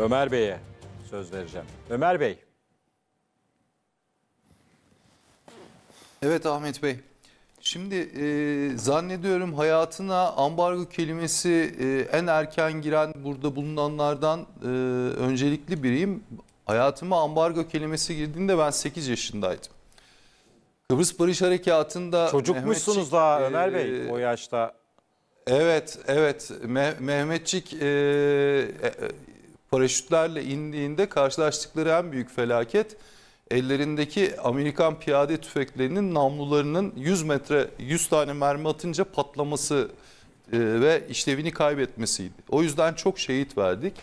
Ömer Bey'e söz vereceğim. Ömer Bey. Evet Ahmet Bey. Şimdi e, zannediyorum hayatına ambargo kelimesi e, en erken giren burada bulunanlardan e, öncelikli biriyim. Hayatıma ambargo kelimesi girdiğinde ben 8 yaşındaydım. Kıbrıs Barış Harekatı'nda... Çocukmuşsunuz daha Ömer e, Bey e, o yaşta. Evet, evet. Me Mehmetçik e, e paraşütlerle indiğinde karşılaştıkları en büyük felaket ellerindeki Amerikan piyade tüfeklerinin namlularının 100 metre 100 tane mermi atınca patlaması e, ve işlevini kaybetmesiydi. O yüzden çok şehit verdik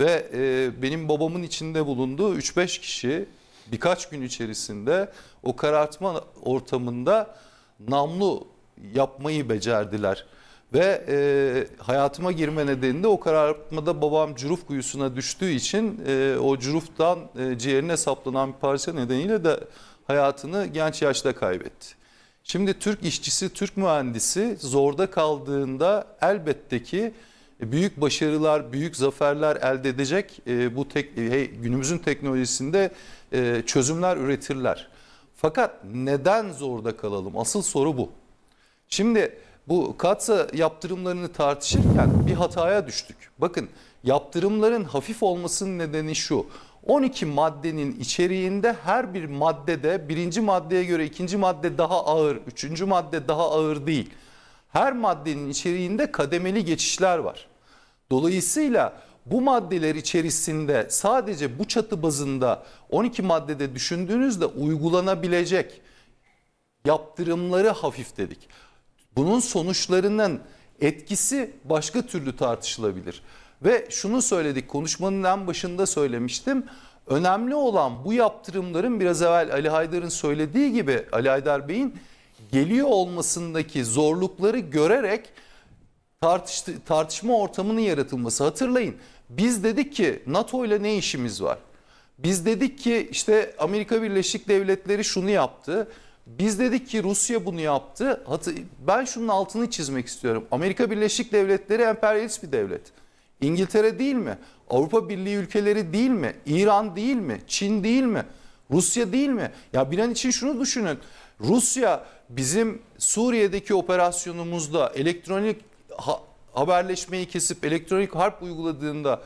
ve e, benim babamın içinde bulunduğu 3-5 kişi birkaç gün içerisinde o karartma ortamında namlu yapmayı becerdiler. Ve e, hayatıma girme nedeni de o karartmada babam cüruf kuyusuna düştüğü için e, o cüruftan e, ciğerine saplanan bir parça nedeniyle de hayatını genç yaşta kaybetti. Şimdi Türk işçisi, Türk mühendisi zorda kaldığında elbette ki e, büyük başarılar, büyük zaferler elde edecek e, bu tek, e, günümüzün teknolojisinde e, çözümler üretirler. Fakat neden zorda kalalım? Asıl soru bu. Şimdi bu katsa yaptırımlarını tartışırken bir hataya düştük. Bakın yaptırımların hafif olmasının nedeni şu. 12 maddenin içeriğinde her bir maddede birinci maddeye göre ikinci madde daha ağır, üçüncü madde daha ağır değil. Her maddenin içeriğinde kademeli geçişler var. Dolayısıyla bu maddeler içerisinde sadece bu çatı bazında 12 maddede düşündüğünüzde uygulanabilecek yaptırımları hafif dedik. Bunun sonuçlarının etkisi başka türlü tartışılabilir. Ve şunu söyledik konuşmanın en başında söylemiştim. Önemli olan bu yaptırımların biraz evvel Ali Haydar'ın söylediği gibi Ali Haydar Bey'in geliyor olmasındaki zorlukları görerek tartıştı, tartışma ortamının yaratılması. Hatırlayın biz dedik ki NATO ile ne işimiz var? Biz dedik ki işte Amerika Birleşik Devletleri şunu yaptı. Biz dedik ki Rusya bunu yaptı. Ben şunun altını çizmek istiyorum. Amerika Birleşik Devletleri emperyalist bir devlet. İngiltere değil mi? Avrupa Birliği ülkeleri değil mi? İran değil mi? Çin değil mi? Rusya değil mi? Ya bir an için şunu düşünün. Rusya bizim Suriye'deki operasyonumuzda elektronik haberleşmeyi kesip elektronik harp uyguladığında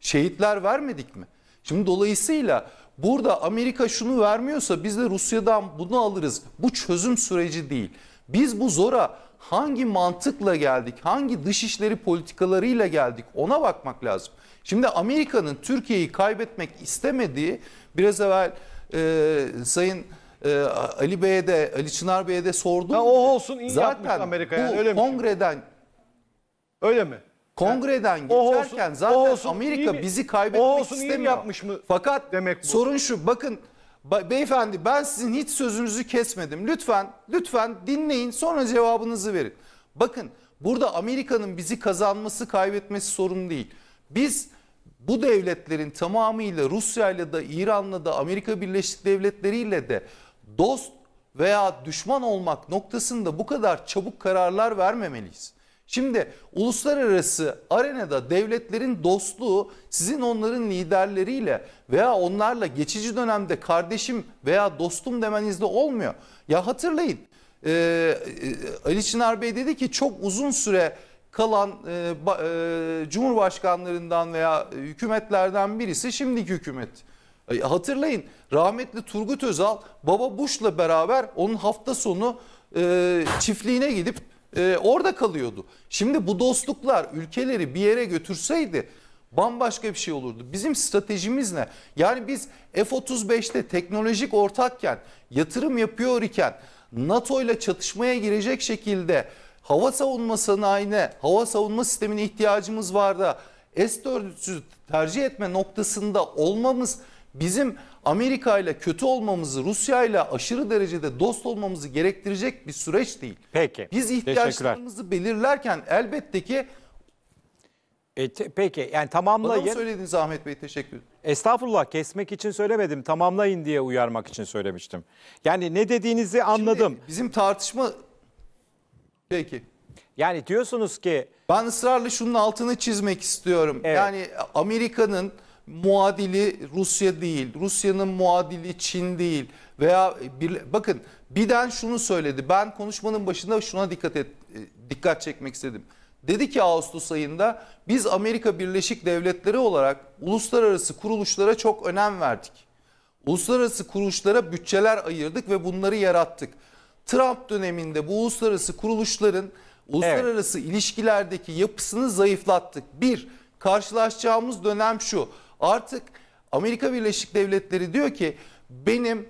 şehitler vermedik mi? Şimdi dolayısıyla burada Amerika şunu vermiyorsa biz de Rusya'dan bunu alırız. Bu çözüm süreci değil. Biz bu zora hangi mantıkla geldik, hangi dışişleri politikalarıyla geldik ona bakmak lazım. Şimdi Amerika'nın Türkiye'yi kaybetmek istemediği biraz evvel e, Sayın e, Ali Bey'e de Ali Çınar Bey'e de sordum. Ya o olsun iyi Zaten yapmış Amerika yani, öyle bu öyle kongreden öyle mi? Kongreden yani, geçerken olsun, zaten olsun, Amerika iyi, bizi kaybetmek olsun, istemiyor. yapmış mı? Fakat demek bu. sorun şu bakın beyefendi ben sizin hiç sözünüzü kesmedim. Lütfen lütfen dinleyin sonra cevabınızı verin. Bakın burada Amerika'nın bizi kazanması kaybetmesi sorun değil. Biz bu devletlerin tamamıyla Rusya'yla da İran'la da Amerika Birleşik Devletleri ile de dost veya düşman olmak noktasında bu kadar çabuk kararlar vermemeliyiz. Şimdi uluslararası arenada devletlerin dostluğu sizin onların liderleriyle veya onlarla geçici dönemde kardeşim veya dostum demenizde olmuyor. Ya hatırlayın e, e Ali Çınar Bey dedi ki çok uzun süre kalan e, e, cumhurbaşkanlarından veya hükümetlerden birisi şimdiki hükümet. E, hatırlayın rahmetli Turgut Özal baba Bush'la beraber onun hafta sonu e, çiftliğine gidip e, orada kalıyordu. Şimdi bu dostluklar ülkeleri bir yere götürseydi bambaşka bir şey olurdu. Bizim stratejimiz ne? Yani biz F-35'te teknolojik ortakken, yatırım yapıyor iken NATO ile çatışmaya girecek şekilde hava savunma sanayine, hava savunma sistemine ihtiyacımız var da S-400'ü tercih etme noktasında olmamız bizim Amerika ile kötü olmamızı, Rusya ile aşırı derecede dost olmamızı gerektirecek bir süreç değil. Peki. Biz ihtiyaçlarımızı belirlerken elbette ki e, te, peki yani tamamlayın. Bana mı söylediniz Ahmet Bey teşekkür ederim. Estağfurullah kesmek için söylemedim tamamlayın diye uyarmak için söylemiştim. Yani ne dediğinizi anladım. Şimdi bizim tartışma peki. Yani diyorsunuz ki. Ben ısrarla şunun altını çizmek istiyorum. Evet. Yani Amerika'nın muadili Rusya değil, Rusya'nın muadili Çin değil veya bir, bakın Biden şunu söyledi. Ben konuşmanın başında şuna dikkat et, e, dikkat çekmek istedim. Dedi ki Ağustos ayında biz Amerika Birleşik Devletleri olarak uluslararası kuruluşlara çok önem verdik. Uluslararası kuruluşlara bütçeler ayırdık ve bunları yarattık. Trump döneminde bu uluslararası kuruluşların uluslararası evet. ilişkilerdeki yapısını zayıflattık. Bir, karşılaşacağımız dönem şu. Artık Amerika Birleşik Devletleri diyor ki benim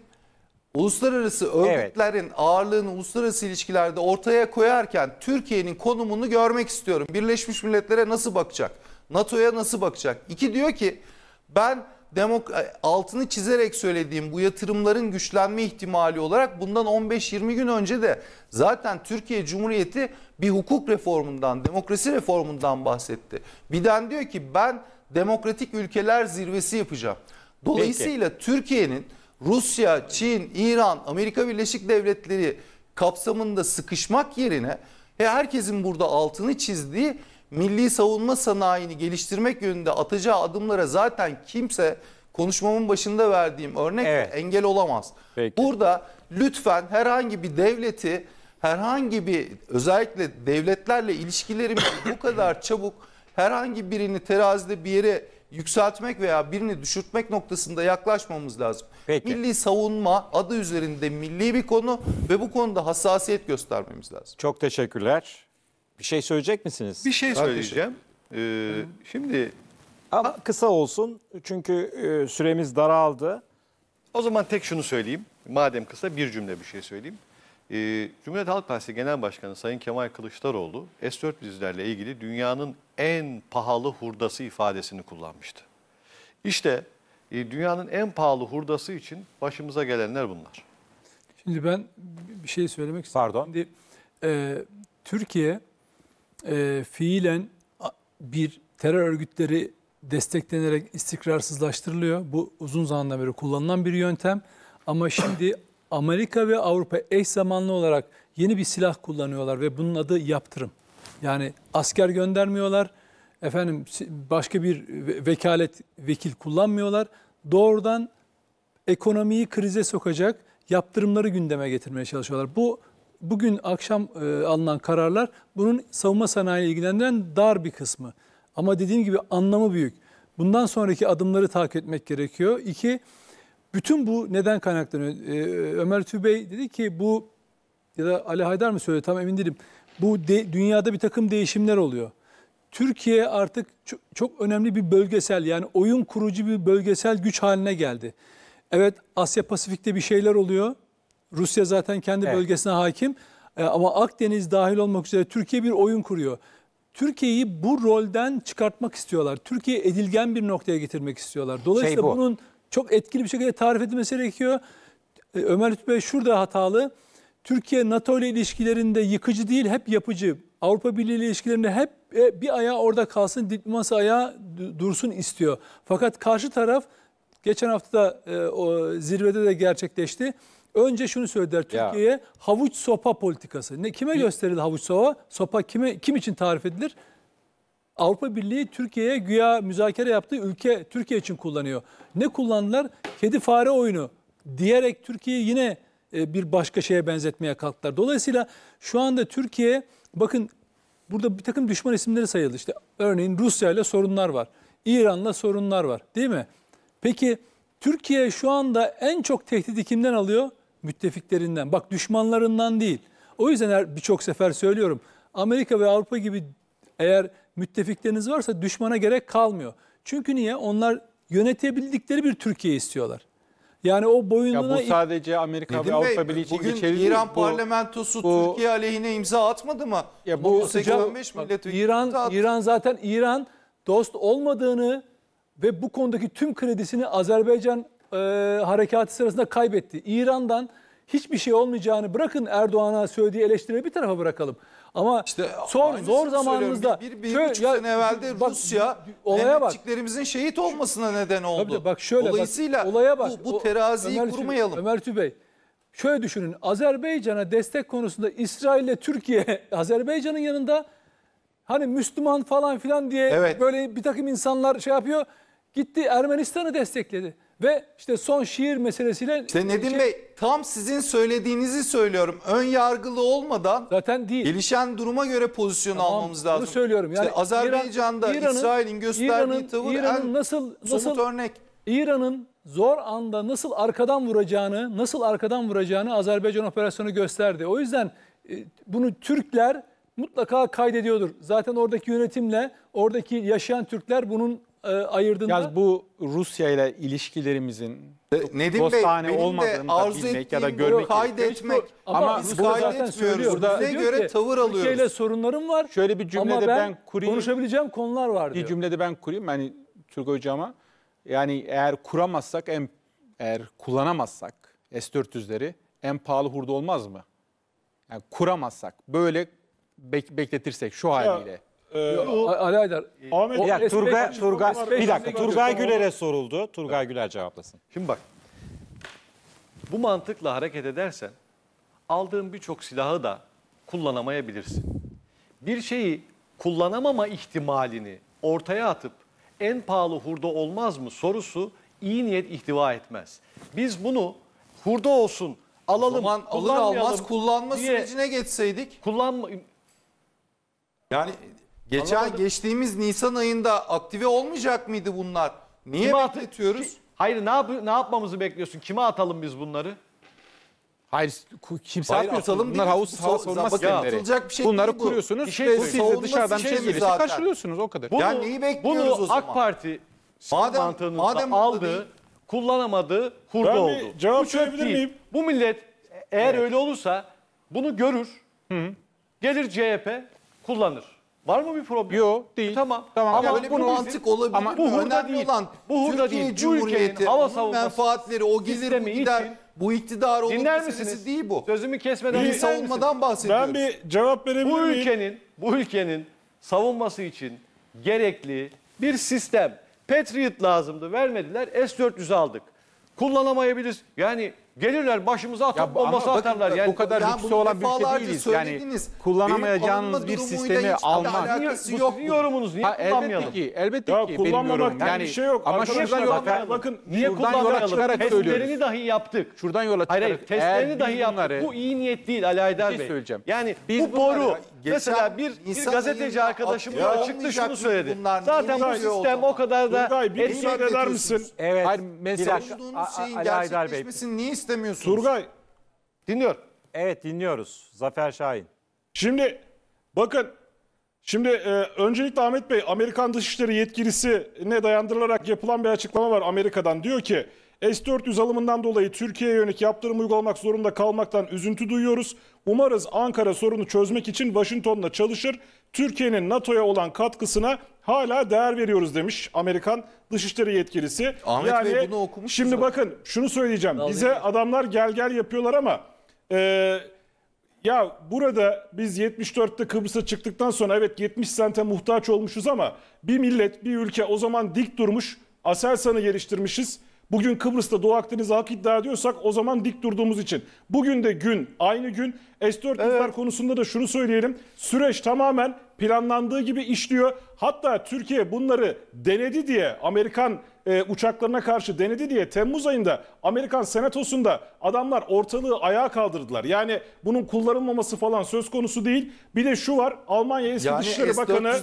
uluslararası örgütlerin evet. ağırlığını uluslararası ilişkilerde ortaya koyarken Türkiye'nin konumunu görmek istiyorum. Birleşmiş Milletler'e nasıl bakacak? NATO'ya nasıl bakacak? İki diyor ki ben demok altını çizerek söylediğim bu yatırımların güçlenme ihtimali olarak bundan 15-20 gün önce de zaten Türkiye Cumhuriyeti bir hukuk reformundan, demokrasi reformundan bahsetti. Birden diyor ki ben demokratik ülkeler zirvesi yapacağım. Dolayısıyla Türkiye'nin Rusya, Çin, İran, Amerika Birleşik Devletleri kapsamında sıkışmak yerine ve herkesin burada altını çizdiği milli savunma sanayini geliştirmek yönünde atacağı adımlara zaten kimse konuşmamın başında verdiğim örnek evet. engel olamaz. Peki. Burada lütfen herhangi bir devleti herhangi bir özellikle devletlerle ilişkilerimizi bu kadar çabuk herhangi birini terazide bir yere yükseltmek veya birini düşürtmek noktasında yaklaşmamız lazım. Peki. Milli savunma adı üzerinde milli bir konu ve bu konuda hassasiyet göstermemiz lazım. Çok teşekkürler. Bir şey söyleyecek misiniz? Bir şey söyleyeceğim. Ee, şimdi ama kısa olsun çünkü e, süremiz daraldı. O zaman tek şunu söyleyeyim. Madem kısa bir cümle bir şey söyleyeyim. E, Cumhuriyet Halk Partisi Genel Başkanı Sayın Kemal Kılıçdaroğlu S-400'lerle ilgili dünyanın en pahalı hurdası ifadesini kullanmıştı. İşte e, dünyanın en pahalı hurdası için başımıza gelenler bunlar. Şimdi ben bir şey söylemek istiyorum. Pardon. Şimdi, e, Türkiye e, fiilen bir terör örgütleri desteklenerek istikrarsızlaştırılıyor. Bu uzun zamandan beri kullanılan bir yöntem. Ama şimdi Amerika ve Avrupa eş zamanlı olarak yeni bir silah kullanıyorlar ve bunun adı yaptırım. Yani asker göndermiyorlar, efendim başka bir vekalet vekil kullanmıyorlar. Doğrudan ekonomiyi krize sokacak yaptırımları gündeme getirmeye çalışıyorlar. Bu bugün akşam e, alınan kararlar bunun savunma sanayiyle ilgilendiren dar bir kısmı. Ama dediğim gibi anlamı büyük. Bundan sonraki adımları takip etmek gerekiyor. İki, bütün bu neden kaynaklanıyor? Ee, Ömer Tübey dedi ki bu ya da Ali Haydar mı söyledi tam emin değilim. Bu de, dünyada bir takım değişimler oluyor. Türkiye artık çok, çok önemli bir bölgesel yani oyun kurucu bir bölgesel güç haline geldi. Evet Asya Pasifik'te bir şeyler oluyor. Rusya zaten kendi evet. bölgesine hakim. Ee, ama Akdeniz dahil olmak üzere Türkiye bir oyun kuruyor. Türkiye'yi bu rolden çıkartmak istiyorlar. Türkiye edilgen bir noktaya getirmek istiyorlar. Dolayısıyla şey bu. bunun çok etkili bir şekilde tarif edilmesi gerekiyor. E, Ömer Lütfü Bey şurada hatalı. Türkiye NATO ile ilişkilerinde yıkıcı değil hep yapıcı. Avrupa Birliği ile ilişkilerinde hep e, bir ayağı orada kalsın, diplomasi ayağı dursun istiyor. Fakat karşı taraf geçen hafta da e, o zirvede de gerçekleşti. Önce şunu söylediler Türkiye'ye havuç sopa politikası. Ne kime gösterildi havuç sopa? Sopa kime kim için tarif edilir? Avrupa Birliği Türkiye'ye güya müzakere yaptığı ülke Türkiye için kullanıyor ne kullandılar? Kedi fare oyunu diyerek Türkiye'yi yine e, bir başka şeye benzetmeye kalktılar. Dolayısıyla şu anda Türkiye bakın burada bir takım düşman isimleri sayıldı. İşte örneğin Rusya ile sorunlar var. İran'la sorunlar var değil mi? Peki Türkiye şu anda en çok tehdidi kimden alıyor? Müttefiklerinden. Bak düşmanlarından değil. O yüzden birçok sefer söylüyorum. Amerika ve Avrupa gibi eğer müttefikleriniz varsa düşmana gerek kalmıyor. Çünkü niye? Onlar yönetebildikleri bir Türkiye istiyorlar. Yani o boyunluğuna... Ya bu sadece Amerika Nedim ve Avrupa Birliği için bugün geçerli İran değil. parlamentosu bu, Türkiye aleyhine imza atmadı mı? Ya bu 85 milletvekili İran, İran zaten İran dost olmadığını ve bu konudaki tüm kredisini Azerbaycan e, harekatı sırasında kaybetti. İran'dan hiçbir şey olmayacağını bırakın Erdoğan'a söylediği eleştirileri bir tarafa bırakalım. Ama işte zor zor zamanımızda bir, bir, bir şöyle, buçuk ya, sene evvelde bak, Rusya olaya bak. şehit olmasına neden oldu. Tabii de, bak şöyle Dolayısıyla bak, olaya bak. Bu, bu teraziyi Ömer kurmayalım. Ömer Tübey şöyle düşünün. Azerbaycan'a destek konusunda İsrail ile Türkiye Azerbaycan'ın yanında hani Müslüman falan filan diye evet. böyle bir takım insanlar şey yapıyor gitti Ermenistan'ı destekledi. Ve işte son şiir meselesiyle... İşte şey- Nedim Bey tam sizin söylediğinizi söylüyorum. Ön yargılı olmadan zaten değil. gelişen duruma göre pozisyon tamam, almamız lazım. Bunu söylüyorum. Yani işte Azerbaycan'da İran, İsrail'in gösterdiği İran tavır İran'ın nasıl, nasıl, örnek. İran'ın zor anda nasıl arkadan vuracağını, nasıl arkadan vuracağını Azerbaycan operasyonu gösterdi. O yüzden e, bunu Türkler mutlaka kaydediyordur. Zaten oradaki yönetimle oradaki yaşayan Türkler bunun e, ayırdığında... Yaz bu Rusya ile ilişkilerimizin e, Nedim Bey, benim de arzu ettiğim ya da görmek kaydetmek ama, bu zaten söylüyor. Burada Bize göre ki, tavır alıyoruz. Türkiye ile sorunlarım var Şöyle bir cümlede ben, ben kurayım. Konuşabileceğim konular var diyor. Bir cümlede ben kurayım. Yani Türk hocama yani eğer kuramazsak en, eğer kullanamazsak S-400'leri en pahalı hurda olmaz mı? Yani kuramazsak böyle bek bekletirsek şu haliyle. Ya. Ee, Ali Aydar. Ahmet Bir Turgay, Turgay, bir dakika, Turgay Güler'e soruldu. Turgay Güler cevaplasın. Şimdi bak. Bu mantıkla hareket edersen aldığın birçok silahı da kullanamayabilirsin. Bir şeyi kullanamama ihtimalini ortaya atıp en pahalı hurda olmaz mı sorusu iyi niyet ihtiva etmez. Biz bunu hurda olsun alalım zaman alır kullanmayalım almaz kullanma diye sürecine geçseydik. kullanma yani Geçen Anlamadım. geçtiğimiz Nisan ayında aktive olmayacak mıydı bunlar? Niye Kime at- Ki- Hayır ne, yap ne yapmamızı bekliyorsun? Kime atalım biz bunları? Hayır ku- kimse Hayır, Hayır, atalım Bunlar değil. havuz Sa- havuz atılacak bir şey Bunları değil bu. Bir şey ve siz de dışarıdan bir şey sistemi gelirse karşılıyorsunuz o kadar. Bunu, Yani neyi bekliyoruz bunu o zaman? AK Parti Madem- mantığını madem aldı, kullanamadı, hurda Ben oldu. bir cevap Bu miyim? Bu millet e- eğer öyle olursa bunu görür, gelir CHP kullanır. Var mı bir problem? Yok değil. Tamam. tamam. Ama böyle bunu mantık olabilir. Ama bu hurda değil. Olan bu hurda Türkiye değil. Cumhuriyeti, bu hava savunması menfaatleri, o gelir bu gider. Için, bu iktidar olur dinler meselesi değil bu. Sözümü kesmeden bir savunmadan bahsediyorum. Ben bir cevap verebilir miyim? Bu ülkenin, bu ülkenin savunması için gerekli bir sistem. Patriot lazımdı vermediler. S-400 aldık. Kullanamayabiliriz. Yani Gelirler başımıza atıp bombası bakın, atarlar. Yani bu kadar ya lüksü olan bir şey değiliz. Yani kullanamayacağınız bir sistemi hiç almak. alakası Bu yok sizin yorumunuz niye Ha, elbette ki, elbette Ya ki benim kullanmamak diye Yani bir şey yok. Ama şuradan yola bakın, bakın, Niye şuradan yola kullanmayalım? çıkarak Testlerini dahi yaptık. Şuradan yola Hayır çıkarak. hayır eğer testlerini dahi yaptık. Bu iyi niyet değil Ali Aydar Bir şey Bey. söyleyeceğim. Yani Biz bu boru geçen Mesela bir, bir gazeteci arkadaşım atıyor, çıktı şunu söyledi. Zaten bu sistem o kadar da Turgay, eder misin? Evet. Hayır, mesela dakika. şeyin Bey. gerçekleşmesini niye istemiyorsunuz? Turgay dinliyor. Evet dinliyoruz. Zafer Şahin. Şimdi bakın şimdi e, öncelikle Ahmet Bey Amerikan Dışişleri yetkilisi ne dayandırılarak yapılan bir açıklama var Amerika'dan. Diyor ki S-400 alımından dolayı Türkiye'ye yönelik yaptırım uygulamak zorunda kalmaktan üzüntü duyuyoruz. Umarız Ankara sorunu çözmek için Washington'la çalışır. Türkiye'nin NATO'ya olan katkısına hala değer veriyoruz demiş Amerikan Dışişleri yetkilisi. Ahmet yani, Bey bunu okumuş. Şimdi bakın şunu söyleyeceğim. Vallahi Bize adamlar gel gel yapıyorlar ama e, ya burada biz 74'te Kıbrıs'a çıktıktan sonra evet 70 sente muhtaç olmuşuz ama bir millet bir ülke o zaman dik durmuş Aselsan'ı geliştirmişiz. Bugün Kıbrıs'ta Doğu Akdeniz hak iddia ediyorsak o zaman dik durduğumuz için. Bugün de gün aynı gün S-400'ler evet. konusunda da şunu söyleyelim. Süreç tamamen planlandığı gibi işliyor. Hatta Türkiye bunları denedi diye Amerikan e, uçaklarına karşı denedi diye Temmuz ayında Amerikan Senatosu'nda adamlar ortalığı ayağa kaldırdılar. Yani bunun kullanılmaması falan söz konusu değil. Bir de şu var Almanya eski yani Dışişleri Bakanı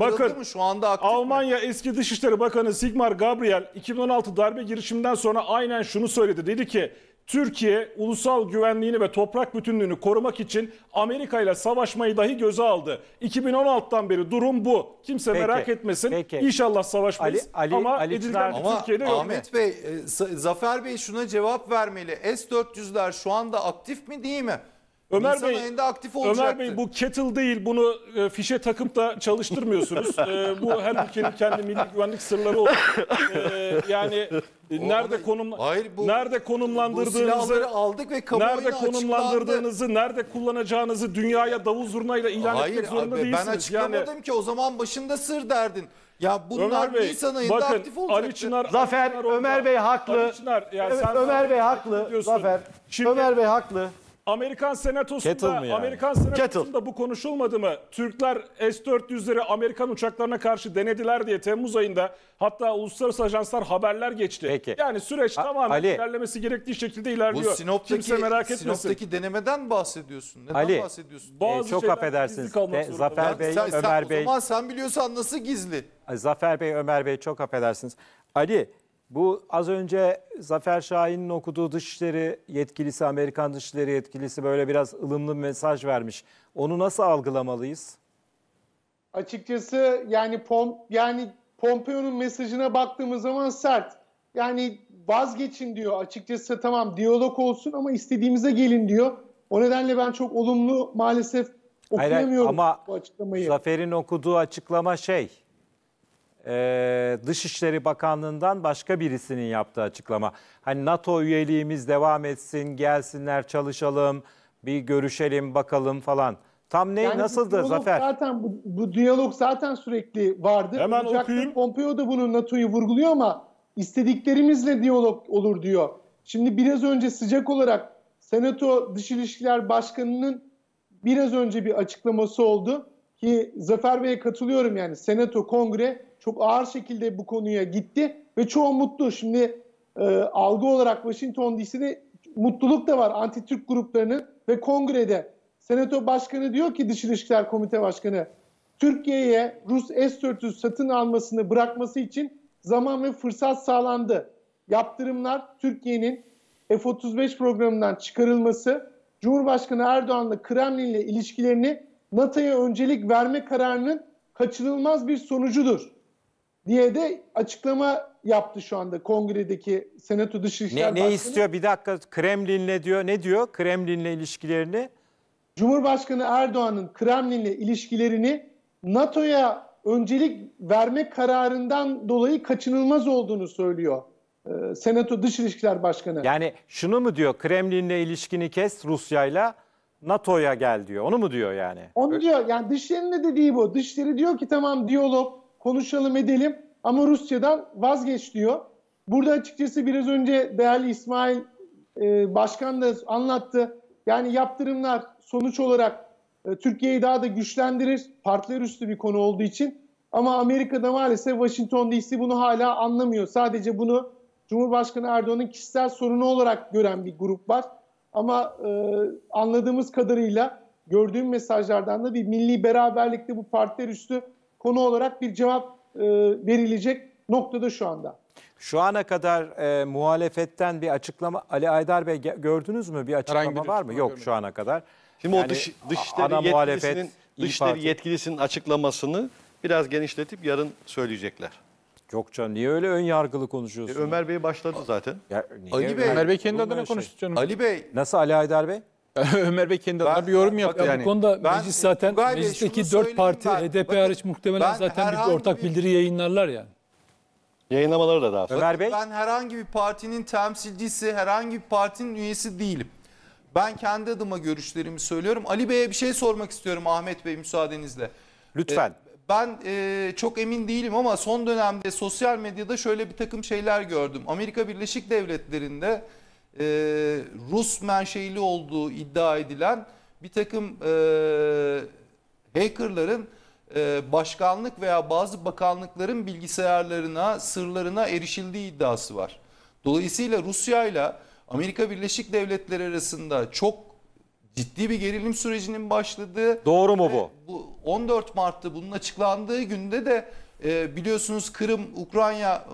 bakın, mı şu anda aktif Almanya mi? eski Dışişleri Bakanı Sigmar Gabriel 2016 darbe girişiminden sonra aynen şunu söyledi. Dedi ki Türkiye ulusal güvenliğini ve toprak bütünlüğünü korumak için Amerika ile savaşmayı dahi göze aldı. 2016'tan beri durum bu. Kimse peki, merak etmesin. Peki. İnşallah savaşmayız. Ali, Ali, ama Ali edilden ama Türkiye'de yok. Ahmet Bey, e, Zafer Bey şuna cevap vermeli. S-400'ler şu anda aktif mi değil mi? Ömer Nisan Bey, ayında aktif olacaktı. Ömer Bey bu kettle değil bunu e, fişe takıp da çalıştırmıyorsunuz. e, bu her ülkenin kendi milli güvenlik sırları olur. E, yani e, nerede konum Hayır, bu- nerede konumlandırdığınızı silahları aldık ve kamuoyuna nerede açıklandı. nerede kullanacağınızı dünyaya davul zurnayla ilan Hayır etmek zorunda abi, ben değilsiniz. açıklamadım ki o zaman başında sır derdin. Ya bunlar Ömer Bey Nisan ayında bakın aktif olacaktı. Ali Çınar Zafer, Ali Çınar Ömer Bey haklı. Ali Çınar, yani Evet, sen- Ömer Bey haklı. diyorsun. Zafer, Şimdi- Ömer Bey haklı. Amerikan Senatosu'nda yani? Amerikan Senatosu'nda bu konuşulmadı mı? Türkler S-400'leri Amerikan uçaklarına karşı denediler diye Temmuz ayında hatta uluslararası ajanslar haberler geçti. Peki. Yani süreç A- tamamen Ali. ilerlemesi gerektiği şekilde Bu ilerliyor. Sinop'taki, Kimse merak etmesin. Sinop'taki denemeden bahsediyorsun. Neden Ali, bahsediyorsun? Ba- e, Bazı çok şeyler affedersiniz. gizli kalmak e, Zafer Bey, Ömer Bey. O zaman sen biliyorsan nasıl gizli? E, Zafer Bey, Ömer Bey çok affedersiniz. Ali bu az önce Zafer Şahin'in okuduğu dışişleri yetkilisi, Amerikan dışişleri yetkilisi böyle biraz ılımlı bir mesaj vermiş. Onu nasıl algılamalıyız? Açıkçası yani Pom yani Pompeo'nun mesajına baktığımız zaman sert. Yani vazgeçin diyor. Açıkçası tamam diyalog olsun ama istediğimize gelin diyor. O nedenle ben çok olumlu maalesef okuyamıyorum hayır, ama bu açıklamayı. Zafer'in okuduğu açıklama şey e, Dışişleri Bakanlığı'ndan başka birisinin yaptığı açıklama. Hani NATO üyeliğimiz devam etsin, gelsinler çalışalım, bir görüşelim bakalım falan. Tam ne yani nasıldı bu Zafer? Zaten bu, bu diyalog zaten sürekli vardı. Hemen Olacaktır. okuyayım. Pompeo da bunu NATO'yu vurguluyor ama istediklerimizle diyalog olur diyor. Şimdi biraz önce sıcak olarak Senato Dış İlişkiler Başkanı'nın biraz önce bir açıklaması oldu ki Zafer Bey'e katılıyorum yani Senato Kongre çok ağır şekilde bu konuya gitti ve çoğu mutlu. Şimdi e, algı olarak Washington DC'de mutluluk da var anti-Türk gruplarının ve kongrede. Senato Başkanı diyor ki Dış İlişkiler Komite Başkanı Türkiye'ye Rus S-400 satın almasını bırakması için zaman ve fırsat sağlandı. Yaptırımlar Türkiye'nin F-35 programından çıkarılması, Cumhurbaşkanı Erdoğan'la Kremlin ile ilişkilerini NATO'ya öncelik verme kararının kaçınılmaz bir sonucudur diye de açıklama yaptı şu anda kongredeki Senato Dışişler ne, Bakanı. Ne istiyor bir dakika Kremlin'le diyor ne diyor Kremlin'le ilişkilerini? Cumhurbaşkanı Erdoğan'ın Kremlin'le ilişkilerini NATO'ya öncelik verme kararından dolayı kaçınılmaz olduğunu söylüyor. E, Senato Dış İlişkiler Başkanı. Yani şunu mu diyor Kremlin'le ilişkini kes Rusya'yla NATO'ya gel diyor. Onu mu diyor yani? Onu diyor yani dışlarının dediği bu. Dışları diyor ki tamam diyalog konuşalım edelim ama Rusya'dan vazgeç diyor. Burada açıkçası biraz önce değerli İsmail e, Başkan da anlattı. Yani yaptırımlar sonuç olarak e, Türkiye'yi daha da güçlendirir. Partiler üstü bir konu olduğu için. Ama Amerika'da maalesef Washington DC bunu hala anlamıyor. Sadece bunu Cumhurbaşkanı Erdoğan'ın kişisel sorunu olarak gören bir grup var. Ama e, anladığımız kadarıyla gördüğüm mesajlardan da bir milli beraberlikte bu partiler üstü konu olarak bir cevap e, verilecek noktada şu anda. Şu ana kadar e, muhalefetten bir açıklama Ali Aydar Bey gördünüz mü bir açıklama bir var mı? Yok görmedim. şu ana kadar. Şimdi yani, o dış dışişleri ana yetkilisinin dışişleri yetkilisinin açıklamasını biraz genişletip yarın söyleyecekler. Yok canım niye öyle ön yargılı konuşuyorsunuz? E, Ömer Bey başladı zaten. Ya, niye? Ali Bey, Ömer Bey kendi adına şey. konuştu canım. Ali Bey. Nasıl Ali Aydar Bey? Ömer Bey kendi adına bir yorum yaptı. Yani, bu konuda ben, meclis zaten Bey, meclisteki dört parti ben, HDP bakın, hariç muhtemelen zaten bir ortak bir, bildiri yayınlarlar yani. Yayınlamaları da daha fazla. Ömer Bey. Ben herhangi bir partinin temsilcisi, herhangi bir partinin üyesi değilim. Ben kendi adıma görüşlerimi söylüyorum. Ali Bey'e bir şey sormak istiyorum Ahmet Bey müsaadenizle. Lütfen. Ee, ben e, çok emin değilim ama son dönemde sosyal medyada şöyle bir takım şeyler gördüm. Amerika Birleşik Devletleri'nde e, Rus menşeili olduğu iddia edilen bir takım e, hackerların e, başkanlık veya bazı bakanlıkların bilgisayarlarına, sırlarına erişildiği iddiası var. Dolayısıyla Rusya ile Amerika Birleşik Devletleri arasında çok ciddi bir gerilim sürecinin başladığı. Doğru mu bu? bu 14 Mart'ta bunun açıklandığı günde de e, biliyorsunuz Kırım Ukrayna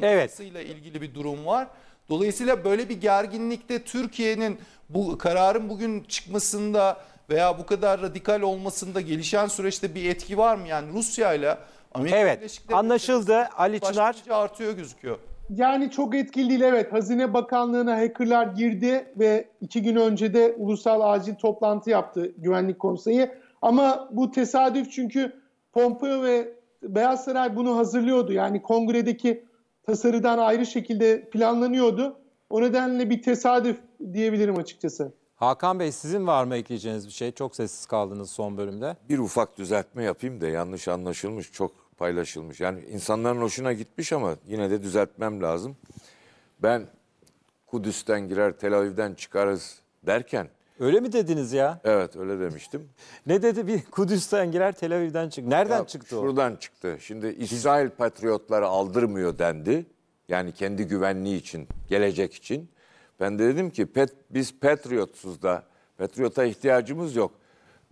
e, evet. ile ilgili bir durum var. Dolayısıyla böyle bir gerginlikte Türkiye'nin bu kararın bugün çıkmasında veya bu kadar radikal olmasında gelişen süreçte bir etki var mı? Yani Rusya ile Amerika evet, Birleşik Devletleri anlaşıldı. Ali Çınar artıyor gözüküyor. Yani çok etkili değil evet. Hazine Bakanlığı'na hackerlar girdi ve iki gün önce de ulusal acil toplantı yaptı Güvenlik Konseyi. Ama bu tesadüf çünkü Pompeo ve Beyaz Saray bunu hazırlıyordu. Yani kongredeki tasarıdan ayrı şekilde planlanıyordu. O nedenle bir tesadüf diyebilirim açıkçası. Hakan Bey sizin var mı ekleyeceğiniz bir şey? Çok sessiz kaldınız son bölümde. Bir ufak düzeltme yapayım da yanlış anlaşılmış, çok paylaşılmış. Yani insanların hoşuna gitmiş ama yine de düzeltmem lazım. Ben Kudüs'ten girer, Tel Aviv'den çıkarız derken Öyle mi dediniz ya? Evet öyle demiştim. ne dedi bir Kudüs'ten girer Tel Aviv'den çık. Nereden ya, çıktı şuradan o? Şuradan çıktı. Şimdi İsrail patriotları aldırmıyor dendi. Yani kendi güvenliği için, gelecek için. Ben de dedim ki pet, biz patriotsuz da patriota ihtiyacımız yok.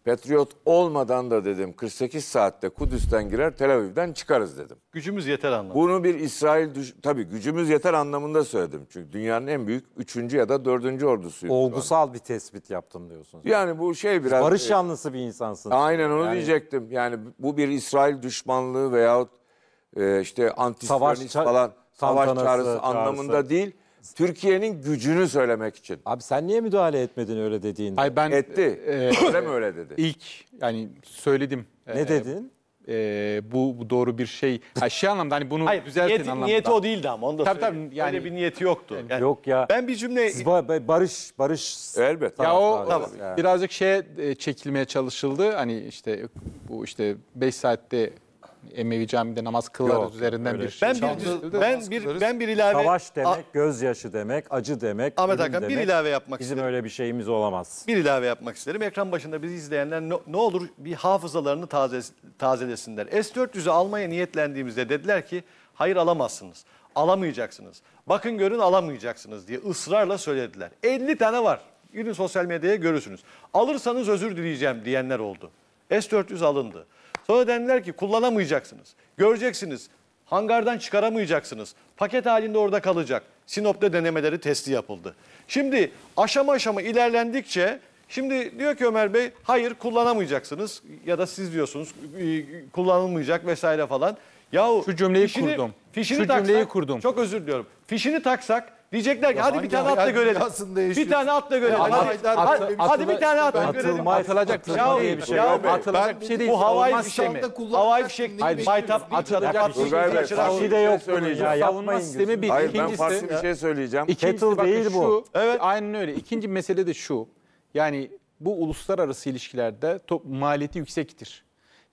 Patriot olmadan da dedim 48 saatte Kudüs'ten girer Tel Aviv'den çıkarız dedim. Gücümüz yeter anlamında. Bunu bir İsrail düş- tabii gücümüz yeter anlamında söyledim. Çünkü dünyanın en büyük 3. ya da 4. ordusuyum. Olgusal bir tespit yaptım diyorsunuz. Yani bu şey biraz Barış yanlısı bir insansın. Aynen onu diyecektim. Yani bu bir İsrail düşmanlığı veyahut e, işte antisionist Savaş ça- savaş çağrısı çağrısı. anlamında değil. Türkiye'nin gücünü söylemek için. Abi sen niye müdahale etmedin öyle dediğinde? Ay ben Etti. E, e, öyle mi öyle dedi? İlk yani söyledim. Ne E, dedin? e, bu, bu doğru bir şey. Ha, şey anlamda hani bunu Hayır, düzeltin niyeti, anlamda. niyeti o değildi ama onu da Tabii, tabii, yani- Öyle bir niyeti yoktu. Yani Yok ya. Ben bir cümle... Siz ba- barış, barış. Elbet. Ya o Tamam. birazcık şeye e, çekilmeye çalışıldı. Hani işte bu işte 5 saatte Emevi camide namaz kılar üzerinden bir şey. Ben bir, ben bir, ben bir ilave... Savaş demek, A ah. gözyaşı demek, acı demek, Ahmet Hakan demek. bir ilave yapmak Bizim isterim. öyle bir şeyimiz olamaz. Bir ilave yapmak isterim. Ekran başında bizi izleyenler ne, ne olur bir hafızalarını taze, tazelesinler. S-400'ü almaya niyetlendiğimizde dediler ki hayır alamazsınız, alamayacaksınız. Bakın görün alamayacaksınız diye ısrarla söylediler. 50 tane var. Gidin sosyal medyaya görürsünüz. Alırsanız özür dileyeceğim diyenler oldu. S-400 alındı. Sonra dendiler ki kullanamayacaksınız. Göreceksiniz. Hangardan çıkaramayacaksınız. Paket halinde orada kalacak. Sinop'ta denemeleri testi yapıldı. Şimdi aşama aşama ilerlendikçe şimdi diyor ki Ömer Bey hayır kullanamayacaksınız ya da siz diyorsunuz e, kullanılmayacak vesaire falan. Yahu Şu cümleyi fişini, kurdum. Fişini Şu taksak, cümleyi kurdum. Çok özür diliyorum. Fişini taksak Diyecekler ki hadi bir tane at da görelim. Bir tane at da görelim. Hadi, hadi, hadi bir tane at görelim. Atılacak bir şey yok. Atılacak bir şey değil. Bu havai fişek mi? Havai fişek değil. Baytap atılacak bir şey değil. Faşi de şey yok Savunma sistemi bir. Hayır ben farklı bir şey söyleyeceğim. Kettle değil bu. Evet. Aynen öyle. İkinci mesele de şu. Yani bu uluslararası ilişkilerde top, maliyeti yüksektir.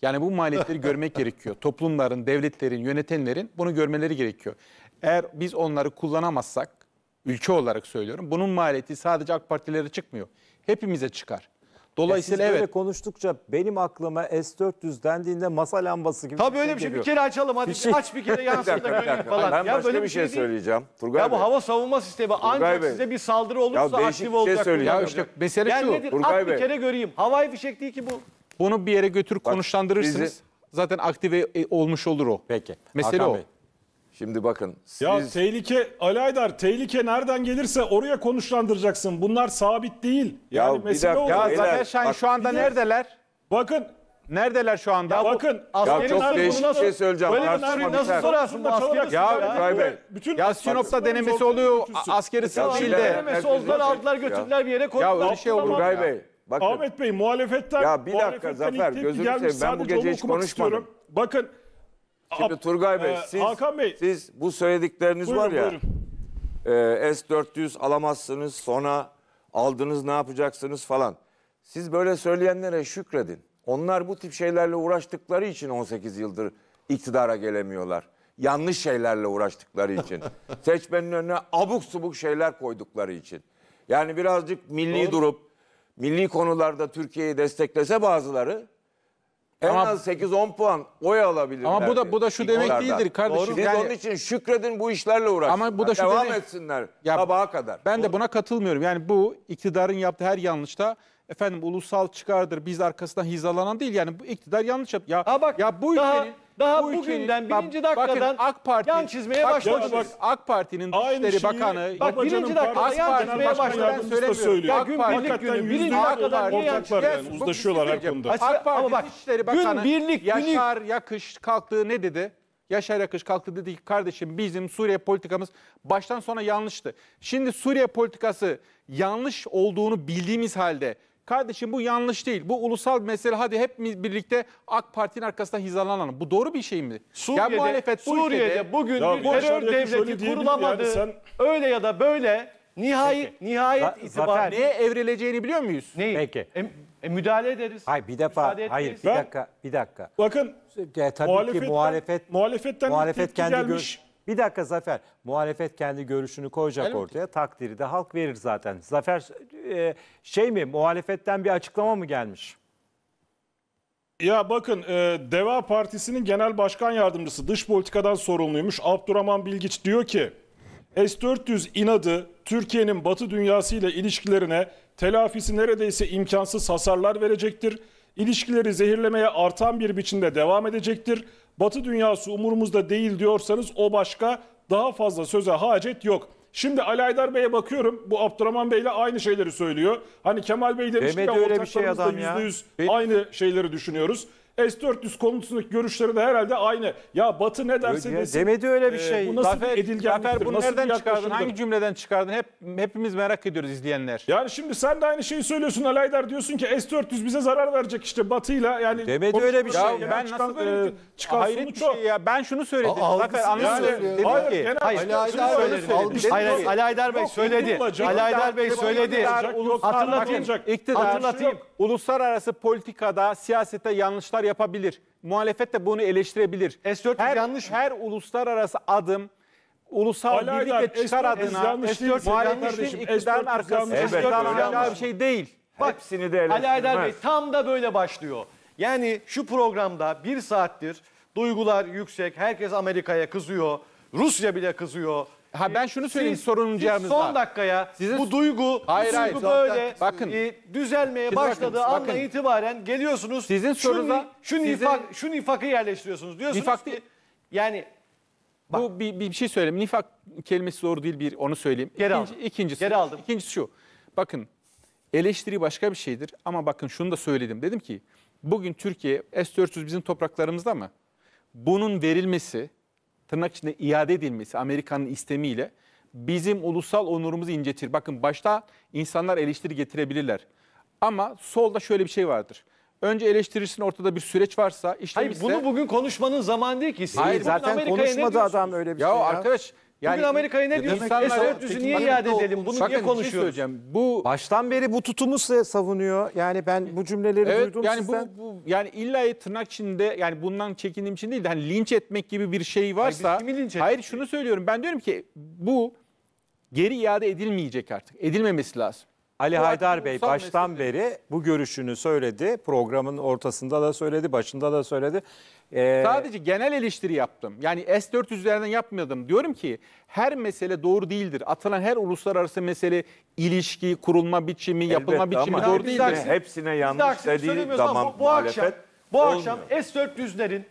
Yani bu maliyetleri görmek gerekiyor. Toplumların, devletlerin, yönetenlerin bunu görmeleri gerekiyor. Eğer biz onları kullanamazsak Ülke olarak söylüyorum. Bunun maliyeti sadece AK Partilere çıkmıyor. Hepimize çıkar. Dolayısıyla evet. konuştukça benim aklıma S400 dendiğinde masa lambası gibi. Tabii öyle şey bir şey bir kere açalım hadi şey- aç bir kere yansın göreyim Bir dakika, bir görelim dakika. falan. Ben başka bir şey, şey, değil. söyleyeceğim. Turgay Ya Bey. bu hava savunma sistemi ancak size bir saldırı olursa değişik bir şey olacak. söyleyeceğim. Ya işte mesele Gel şu. nedir? Turgay At bir kere göreyim. Havai fişek değil ki bu. Bunu bir yere götür konuşlandırırsınız. bizi- Zaten aktive e, olmuş olur o. Peki. Mesele Hakan o. Bey. Şimdi bakın. Siz... Ya tehlike Alaydar tehlike nereden gelirse oraya konuşlandıracaksın. Bunlar sabit değil. Ya Yani bir dakika, olur. Ya Zafer Şahin Bak- şu anda neredeler? Bakın Neredeler şu anda? Ya bakın Ya çok Askerler değişik bir şey söyleyeceğim. Böyle bir nasıl biter. sorarsın bu Aslında Ya Ya, İbrahim Bey, bütün ya Sinop'ta denemesi oluyor. a- Askeri sığınma Denemesi oldular aldılar götürdüler bir yere Ya öyle şey olur Abdurrahman- Bey. Bakın. Ahmet Bey muhalefetten Ya bir dakika muhalefetten Zafer, gözünü seveyim. Ben bu gece onu hiç konuşmadım. Bakın Şimdi Turgay Bey, Ee, siz, Hakan Bey. siz bu söyledikleriniz Buyurun, var ya. buyurun. e, S400 alamazsınız, sonra aldınız ne yapacaksınız falan. Siz böyle söyleyenlere şükredin. Onlar bu tip şeylerle uğraştıkları için 18 yıldır iktidara gelemiyorlar. Yanlış şeylerle uğraştıkları için. Seçmenin önüne abuk subuk şeyler koydukları için. Yani birazcık milli durup milli konularda Türkiye'yi desteklese bazıları en Ama- az 8-10 puan oy alabilir. Ama bu da- bu da şu demek İktidardan. değildir kardeşim. Siz Yani- onun için şükredin bu işlerle uğraşın. Ama bu da şu Devam demek- etsinler Ya- sabaha kadar. Ben de buna katılmıyorum. Yani bu iktidarın yaptığı her yanlışta efendim ulusal çıkardır biz arkasından hizalanan değil. Yani bu iktidar yanlış yap. Ya, ya bu daha ülkenin daha bu bugünden ülkeyi- birinci dakikadan bakın AK Parti- yan çizmeye başlamışız. Bak- AK Parti'nin Aynı Dışişleri Bakanı Bak, birinci Babacan'ın dakikada yan çizmeye Başkan başlayan Yardımcısı da Ya gün Parti- birlik Hakikaten günü, birinci yüzde yüz dakikadan yan ortaklar yani. Uzlaşıyorlar her konuda. AK Parti Ama Bakanı. gün birlik, Yaşar Yakış kalktığı ne dedi? Yaşar Yakış kalktı dedi ki kardeşim bizim Suriye politikamız baştan sona yanlıştı. Şimdi Suriye politikası yanlış olduğunu bildiğimiz halde Kardeşim bu yanlış değil. Bu ulusal mesele hadi hep birlikte AK Parti'nin arkasında hizalanalım. Bu doğru bir şey mi? Suriye'de, ya muhalefet bu Suriye'de ülkede, bugün ya bir terör devleti kurulamadı. Yani sen... Öyle ya da böyle nihai, Peki. nihayet Za itibariyle... Neye evrileceğini biliyor muyuz? Neyi? Peki. E, e, müdahale ederiz. Hayır bir defa, hayır bir ben, dakika, bir dakika. Bakın, ya, e, tabii muhalefet, ki muhalefet, muhalefetten muhalefet kendi gelmiş. bir dakika Zafer. Muhalefet kendi görüşünü koyacak Elbette. ortaya. Takdiri de halk verir zaten. Zafer e, şey mi muhalefetten bir açıklama mı gelmiş? Ya bakın e, Deva Partisi'nin genel başkan yardımcısı dış politikadan sorumluymuş Abdurrahman Bilgiç diyor ki S-400 inadı Türkiye'nin batı dünyası ile ilişkilerine telafisi neredeyse imkansız hasarlar verecektir. İlişkileri zehirlemeye artan bir biçimde devam edecektir. Batı dünyası umurumuzda değil diyorsanız o başka daha fazla söze hacet yok.'' Şimdi Alaydar Bey'e bakıyorum. Bu Abdurrahman Bey'le aynı şeyleri söylüyor. Hani Kemal Bey demiş Demedi ki öyle bir şey ortaklarımızla adam ya. %100 Benim- aynı şeyleri düşünüyoruz. S-400 konusundaki görüşleri de herhalde aynı. Ya Batı ne derse öyle, desin. Demedi öyle bir e, şey. E, bu nasıl Zafer, bir edilgenliktir? Zafer bunu nasıl nereden çıkardın? Hangi cümleden çıkardın? Hep Hepimiz merak ediyoruz izleyenler. Yani şimdi sen de aynı şeyi söylüyorsun Alaydar. Diyorsun ki S-400 bize zarar verecek işte Batı'yla. Yani Demedi öyle bir şey. Ya, Ben çıkan, nasıl böyle e, bir, şey? çıkan hayret bir şey ya. Ben şunu söyledim. Aa, Zafer anlıyor. Yani, hayır, ki. Hayır, Alaydar Bey söyledi. Hayır, Alaydar Bey söyledi. Alaydar Bey söyledi. Hatırlatayım. Hatırlatayım. Uluslararası politikada siyasete yanlışlar açıklamalar yapabilir. Muhalefet de bunu eleştirebilir. S-400 her, yanlış mı? Her uluslararası adım ulusal Alaylar, birlik ve çıkar adına S-400 muhalefetin iktidarın arkasında şey S-400 bir şey değil. Bak, Hepsini de Ali Aydar Bey tam da böyle başlıyor. Yani şu programda bir saattir duygular yüksek, herkes Amerika'ya kızıyor, Rusya bile kızıyor, Ha ben ee, şunu söyleyeyim sorunun cevabınız Son dakikaya Sizin... bu duygu, hayır, bu hayır, duygu böyle bakın, e, düzelmeye siz başladığı bakın, anla bakın. itibaren geliyorsunuz. Sizin soruda şu, şu, sizin, nifak, şu nifakı yerleştiriyorsunuz. Diyorsunuz nifak ki yani bak, bu bir, bir şey söyleyeyim. Nifak kelimesi doğru değil bir onu söyleyeyim. Geri İkinci, aldım. İkincisi, Geri aldım. İkincisi şu. Bakın eleştiri başka bir şeydir ama bakın şunu da söyledim. Dedim ki bugün Türkiye S-400 bizim topraklarımızda mı? Bunun verilmesi tırnak içinde iade edilmesi Amerika'nın istemiyle bizim ulusal onurumuzu incetir. Bakın başta insanlar eleştiri getirebilirler. Ama solda şöyle bir şey vardır. Önce eleştirirsin ortada bir süreç varsa işlemişse... Hayır bunu bugün konuşmanın zamanı değil ki. Hayır zaten Amerika'ya konuşmadı adam öyle bir Ya, şey ya. arkadaş yani, Bugün Amerika'ya ne diyor? S-400'ü niye iade edelim? Bunu niye şey konuşuyoruz? Şey bu Baştan beri bu tutumu savunuyor. Yani ben bu cümleleri evet, duydum yani sizden. Bu, bu, yani illa tırnak içinde yani bundan çekindiğim için değil de hani linç etmek gibi bir şey varsa. Hayır, kimi linç hayır şunu söylüyorum. Ben diyorum ki bu geri iade edilmeyecek artık. Edilmemesi lazım. Ali Haydar Bey baştan beri bu görüşünü söyledi. Programın ortasında da söyledi, başında da söyledi. Ee, Sadece genel eleştiri yaptım. Yani s üzerinden yapmadım. Diyorum ki her mesele doğru değildir. Atılan her uluslararası mesele ilişki, kurulma biçimi, yapılma Elbette biçimi doğru biz değildir. aksini- Hepsine yanlış aksini dediği zaman bu, bu akşam muhalefet bu akşam olmuyor. S400'lerin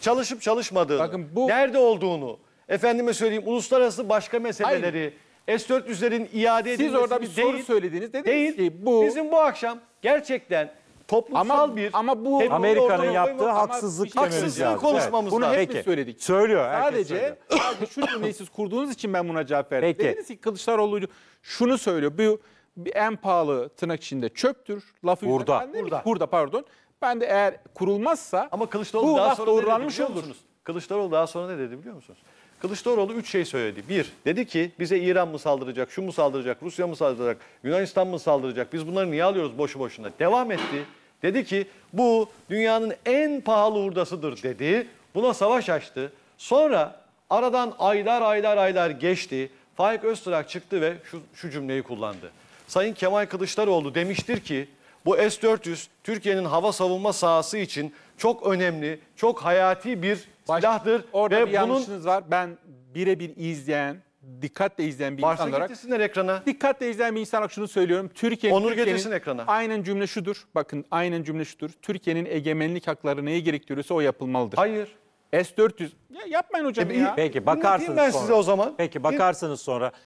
çalışıp çalışmadığını, Bakın bu- nerede olduğunu, efendime söyleyeyim uluslararası başka meseleleri, S400'lerin iade edilmesi Siz orada bir soru söylediniz. Dediniz değil. ki bu- Bizim bu akşam gerçekten toplumsal ama, bir ama bu Amerika'nın yaptığı haksızlık Ama bir şey- dememiz lazım. Bunu hep Peki. söyledik. Söylüyor. herkes söylüyor. Sadece, şu cümleyi siz kurduğunuz için ben buna cevap verdim. Peki. Dediniz ki Kılıçdaroğlu şunu söylüyor. Bu bir en pahalı tırnak içinde çöptür. Lafı Burada. Burada. Burada pardon. Ben de eğer kurulmazsa Ama Kılıçdaroğlu bu daha sonra doğrulanmış ne olur. Kılıçdaroğlu daha sonra ne dedi biliyor musunuz? Kılıçdaroğlu üç şey söyledi. Bir, dedi ki bize İran mı saldıracak, şu mu saldıracak, Rusya mı saldıracak, Yunanistan mı saldıracak? Biz bunları niye alıyoruz boşu boşuna? Devam etti. Dedi ki bu dünyanın en pahalı hurdasıdır dedi. Buna savaş açtı. Sonra aradan aylar aylar aylar geçti. Faik Öztürk çıktı ve şu, şu cümleyi kullandı. Sayın Kemal Kılıçdaroğlu demiştir ki bu S-400 Türkiye'nin hava savunma sahası için çok önemli, çok hayati bir Baş, Orada ve bir bunun... yanlışınız var. Ben birebir izleyen dikkatle izleyen bir Varsa insan olarak getirsinler ekrana. dikkatle izleyen bir insan olarak şunu söylüyorum. Türkiye Onur Türkiye'nin- getirsin ekrana. Aynen cümle şudur. Bakın aynen cümle şudur. Türkiye'nin egemenlik hakları neye gerektiriyorsa o yapılmalıdır. Hayır. S400 ya yapmayın hocam E, ya. Peki bakarsınız ben sonra. size o zaman. Peki bakarsınız sonra.